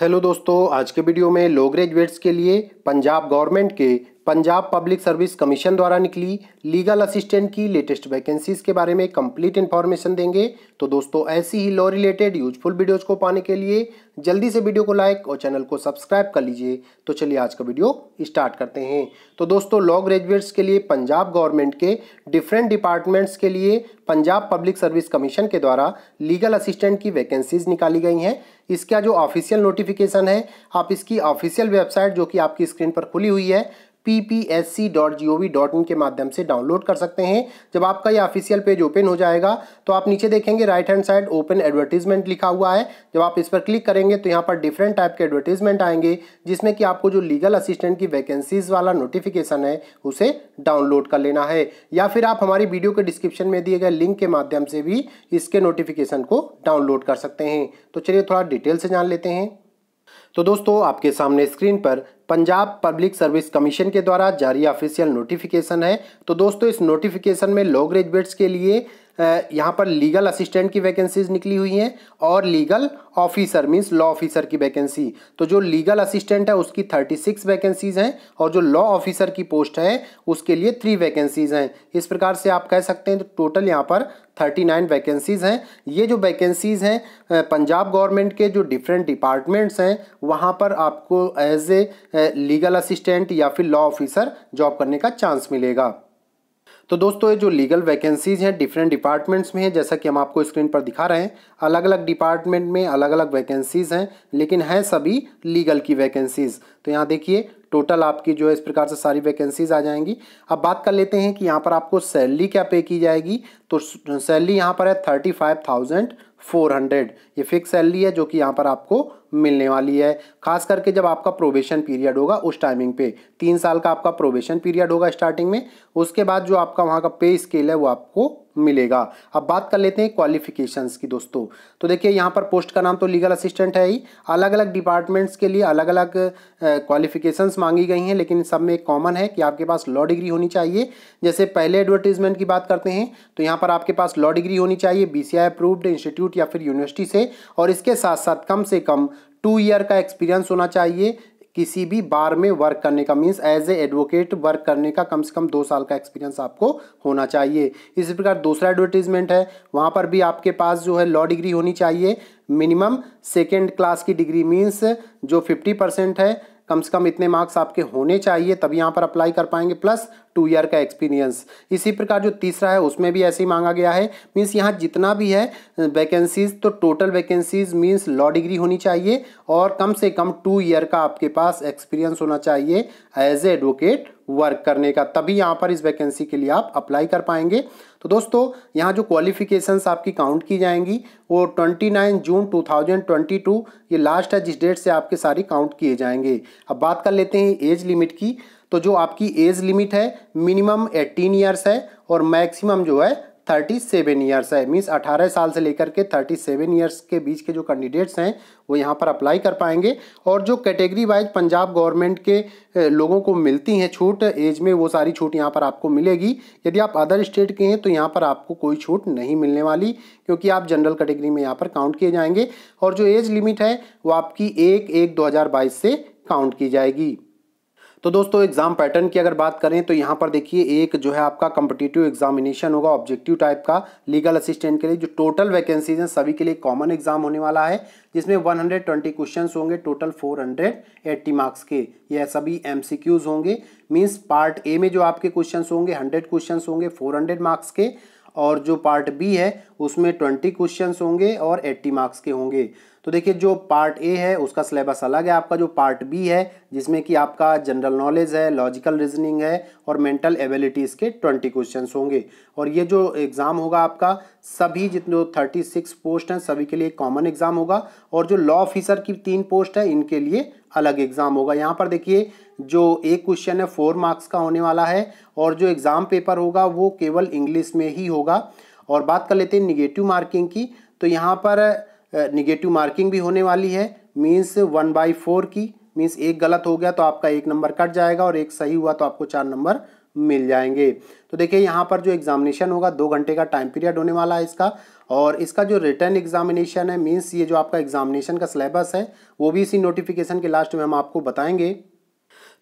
hello दोस्तों आज के वीडियो में लो ग्रेजुएट्स के लिए पंजाब गवर्नमेंट के पंजाब पब्लिक सर्विस कमीशन द्वारा निकली लीगल असिस्टेंट की लेटेस्ट वैकेंसीज के बारे में कंप्लीट इन्फॉर्मेशन देंगे तो दोस्तों ऐसी ही लॉ रिलेटेड यूजफुल वीडियोज को पाने के लिए जल्दी से वीडियो को लाइक और चैनल को सब्सक्राइब कर लीजिए तो चलिए आज का वीडियो स्टार्ट करते हैं तो दोस्तों लॉ ग्रेजुएट्स के लिए पंजाब गवर्नमेंट के डिफरेंट डिपार्टमेंट्स के लिए पंजाब पब्लिक सर्विस कमीशन के द्वारा लीगल असिस्टेंट की वैकेंसीज निकाली गई हैं इसका जो ऑफिशियल नोटिफिकेशन है आप इसकी ऑफिशियल वेबसाइट जो कि आपकी स्क्रीन पर खुली हुई है ppsc.gov.in के माध्यम से डाउनलोड कर सकते हैं जब आपका ये ऑफिशियल पेज ओपन हो जाएगा तो आप नीचे देखेंगे right hand side open advertisement लिखा हुआ है जब आप इस पर क्लिक करेंगे तो यहाँ पर डिफरेंट टाइप के एडवर्टीजमेंट आएंगे जिसमें कि आपको जो लीगल असिस्टेंट की वैकेंसीज वाला नोटिफिकेशन है उसे डाउनलोड कर लेना है या फिर आप हमारी वीडियो के डिस्क्रिप्शन में दिए गए लिंक के माध्यम से भी इसके नोटिफिकेशन को डाउनलोड कर सकते हैं तो चलिए थोड़ा डिटेल से जान लेते हैं तो दोस्तों आपके सामने स्क्रीन पर पंजाब पब्लिक सर्विस कमीशन के द्वारा जारी ऑफिशियल नोटिफिकेशन है तो दोस्तों इस नोटिफिकेशन में लो ग्रेजुएट्स के लिए यहाँ पर लीगल असिस्टेंट की वैकेंसीज निकली हुई हैं और legal officer means law officer की वैकेंसी तो जो लीगल असिस्टेंट है उसकी थर्टी सिक्स वैकेंसीज हैं और जो लॉ ऑफिसर की पोस्ट है उसके लिए थ्री वैकेंसीज हैं इस प्रकार से आप कह सकते हैं तो टोटल यहाँ पर थर्टी नाइन वैकेंसीज़ हैं ये जो वैकेंसीज़ हैं पंजाब गवर्नमेंट के जो डिफरेंट डिपार्टमेंट्स हैं वहाँ पर आपको एज ए लीगल असिस्टेंट या फिर लॉ ऑफिसर जॉब करने का चांस मिलेगा तो दोस्तों ये जो लीगल वैकेंसीज़ हैं डिफरेंट डिपार्टमेंट्स में हैं जैसा कि हम आपको स्क्रीन पर दिखा रहे हैं अलग अलग डिपार्टमेंट में अलग अलग वैकेंसीज़ हैं लेकिन हैं सभी लीगल की वैकेंसीज़ तो यहाँ देखिए टोटल आपकी जो है इस प्रकार से सारी वैकेंसीज आ जाएंगी अब बात कर लेते हैं कि यहाँ पर आपको सैलरी क्या पे की जाएगी तो सैलरी यहाँ पर है thirty five thousand four hundred ये फिक्स सैलरी है जो कि यहाँ पर आपको मिलने वाली है खास करके जब आपका प्रोबेशन पीरियड होगा उस टाइमिंग पे तीन साल का आपका प्रोबेशन पीरियड होगा स्टार्टिंग में उसके बाद जो आपका वहाँ का पे स्केल है वो आपको मिलेगा अब बात कर लेते हैं क्वालिफिकेशंस की दोस्तों तो देखिए यहाँ पर पोस्ट का नाम तो लीगल असिस्टेंट है ही अलग अलग डिपार्टमेंट्स के लिए अलग अलग क्वालिफिकेशंस मांगी गई हैं लेकिन सब में एक कॉमन है कि आपके पास लॉ डिग्री होनी चाहिए जैसे पहले एडवर्टीजमेंट की बात करते हैं तो यहाँ पर आपके पास लॉ डिग्री होनी चाहिए बी अप्रूव्ड इंस्टीट्यूट या फिर यूनिवर्सिटी से और इसके साथ साथ कम से कम टू ईयर का एक्सपीरियंस होना चाहिए किसी भी बार में वर्क करने का means as a advocate work करने का कम से कम दो साल का एक्सपीरियंस आपको होना चाहिए इसी प्रकार दूसरा एडवर्टीजमेंट है वहाँ पर भी आपके पास जो है लॉ डिग्री होनी चाहिए मिनिमम सेकेंड क्लास की डिग्री मीन्स जो फिफ्टी परसेंट है कम से कम इतने मार्क्स आपके होने चाहिए तब यहाँ पर अप्लाई कर पाएंगे प्लस टू ईयर का एक्सपीरियंस इसी प्रकार जो तीसरा है उसमें भी ऐसे ही मांगा गया है मीन्स यहाँ जितना भी है वैकेंसीज तो total vacancies means law degree होनी चाहिए और कम से कम टू ईयर का आपके पास एक्सपीरियंस होना चाहिए एज ए एडवोकेट वर्क करने का तभी यहाँ पर इस वैकेंसी के लिए आप अप्लाई कर पाएंगे तो दोस्तों यहाँ जो क्वालिफिकेशंस आपकी काउंट की जाएंगी वो 29 जून 2022 ये लास्ट है जिस डेट से आपके सारी काउंट किए जाएंगे अब बात कर लेते हैं एज लिमिट की तो जो आपकी एज लिमिट है मिनिमम 18 ईयर्स है और मैक्सिमम जो है थर्टी सेवन ईयर्स है मीन्स अठारह साल से लेकर के थर्टी सेवन ईयर्स के बीच के जो कैंडिडेट्स हैं वो यहाँ पर अप्लाई कर पाएंगे और जो कैटेगरी वाइज पंजाब गवर्नमेंट के लोगों को मिलती हैं छूट एज में वो सारी छूट यहाँ पर आपको मिलेगी यदि आप अदर स्टेट के हैं तो यहाँ पर आपको कोई छूट नहीं मिलने वाली क्योंकि आप जनरल कैटेगरी में यहाँ पर काउंट किए जाएंगे और जो एज लिमिट है वो आपकी एक एक दो से काउंट की जाएगी तो दोस्तों एग्ज़ाम पैटर्न की अगर बात करें तो यहाँ पर देखिए एक जो है आपका कॉम्पिटिटिव एग्जामिनेशन होगा ऑब्जेक्टिव टाइप का लीगल असिस्टेंट के लिए जो टोटल वैकेंसीज हैं सभी के लिए कॉमन एग्जाम होने वाला है जिसमें 120 क्वेश्चन होंगे टोटल 480 मार्क्स के यह सभी एमसीक्यूज होंगे मींस पार्ट ए में जो आपके क्वेश्चन होंगे हंड्रेड क्वेश्चन होंगे फोर मार्क्स के और जो पार्ट बी है उसमें ट्वेंटी क्वेश्चन होंगे और एट्टी मार्क्स के होंगे तो देखिए जो पार्ट ए है उसका सिलेबस अलग है आपका जो पार्ट बी है जिसमें कि आपका जनरल नॉलेज है लॉजिकल रीजनिंग है और मेंटल एबिलिटीज़ के ट्वेंटी क्वेश्चन होंगे और ये जो एग्ज़ाम होगा आपका सभी जितने जो थर्टी सिक्स पोस्ट हैं सभी के लिए कॉमन एग्ज़ाम होगा और जो लॉ ऑफिसर की तीन पोस्ट है इनके लिए अलग एग्ज़ाम होगा यहाँ पर देखिए जो एक क्वेश्चन है फोर मार्क्स का होने वाला है और जो एग्ज़ाम पेपर होगा वो केवल इंग्लिश में ही होगा और बात कर लेते हैं निगेटिव मार्किंग की तो यहाँ पर निगेटिव मार्किंग भी होने वाली है मीन्स वन बाई फोर की मीन्स एक गलत हो गया तो आपका एक नंबर कट जाएगा और एक सही हुआ तो आपको चार नंबर मिल जाएंगे तो देखिए यहाँ पर जो एग्जामिनेशन होगा दो घंटे का टाइम पीरियड होने वाला है इसका और इसका जो रिटर्न एग्जामिनेशन है मीन्स ये जो आपका एग्जामिनेशन का सिलेबस है वो भी इसी नोटिफिकेशन के लास्ट में हम आपको बताएंगे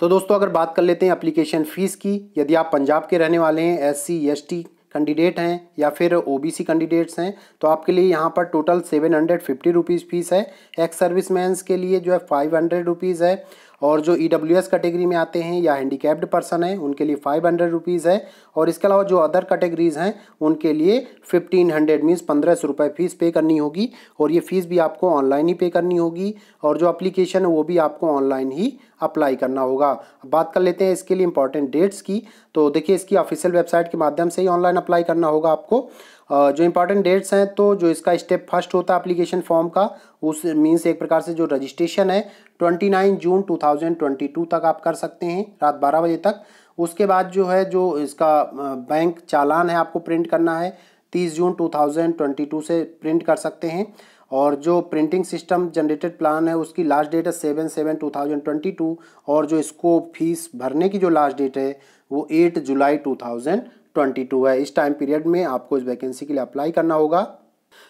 तो दोस्तों अगर बात कर लेते हैं अप्लीकेशन फ़ीस की यदि आप पंजाब के रहने वाले हैं S C S T candidate हैं या फिर ओबीसी कैंडिडेट्स हैं तो आपके लिए यहाँ पर total seven hundred fifty rupees fees है एक्स सर्विस के लिए जो है फाइव हंड्रेड रुपीज़ है और जो ई e कैटेगरी में आते हैं या हैंडीकैप्ड पर्सन हैं उनके लिए फाइव हंड्रेड रुपीज़ है और इसके अलावा जो अदर कैटेगरीज़ हैं उनके लिए फिफ्टीन हंड्रेड मीन्स पंद्रह सौ रुपये फ़ीस पे करनी होगी और ये फ़ीस भी आपको ऑनलाइन ही पे करनी होगी और जो अप्लीकेशन है वो भी आपको ऑनलाइन ही अप्लाई करना होगा बात कर लेते हैं इसके लिए इंपॉर्टेंट डेट्स की तो देखिए इसकी ऑफिशियल वेबसाइट के माध्यम से ही ऑनलाइन अप्लाई करना होगा आपको जो इंपॉर्टेंट डेट्स हैं तो जो इसका स्टेप फर्स्ट होता है अप्लीकेशन फॉर्म का उस मीन्स एक प्रकार से जो रजिस्ट्रेशन है 29 जून 2022 तक आप कर सकते हैं रात 12 बजे तक उसके बाद जो है जो इसका बैंक चालान है आपको प्रिंट करना है 30 जून 2022 से प्रिंट कर सकते हैं और जो प्रिंटिंग सिस्टम जनरेटेड प्लान है उसकी लास्ट डेट है seven seven two thousand twenty two और जो इसको फीस भरने की जो लास्ट डेट है वो eight July two thousand twenty two है इस टाइम पीरियड में आपको इस वैकेंसी के लिए अप्लाई करना होगा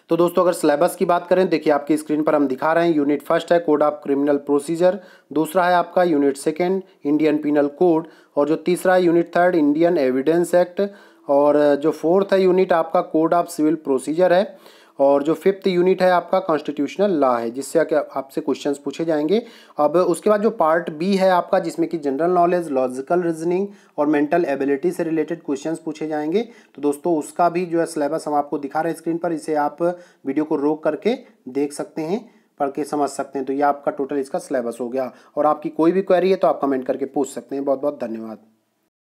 तो दोस्तों अगर सिलेबस की बात करें देखिए आपकी स्क्रीन पर हम दिखा रहे हैं यूनिट फर्स्ट है कोड ऑफ क्रिमिनल प्रोसीजर दूसरा है आपका unit second Indian penal code और जो तीसरा है unit third Indian evidence act और जो फोर्थ है यूनिट आपका कोड ऑफ सिविल प्रोसीजर है और जो फिफ्थ यूनिट है आपका कॉन्स्टिट्यूशनल लॉ है जिससे आपसे क्वेश्चन पूछे जाएंगे अब उसके बाद जो पार्ट बी है आपका जिसमें कि जनरल नॉलेज लॉजिकल रीजनिंग और मेंटल एबिलिटी से रिलेटेड क्वेश्चन पूछे जाएंगे तो दोस्तों उसका भी जो है सिलेबस हम आपको दिखा रहे हैं स्क्रीन पर इसे आप वीडियो को रोक करके देख सकते हैं पढ़ के समझ सकते हैं तो ये आपका टोटल इसका सिलेबस हो गया और आपकी कोई भी क्वेरी है तो आप कमेंट करके पूछ सकते हैं बहुत बहुत धन्यवाद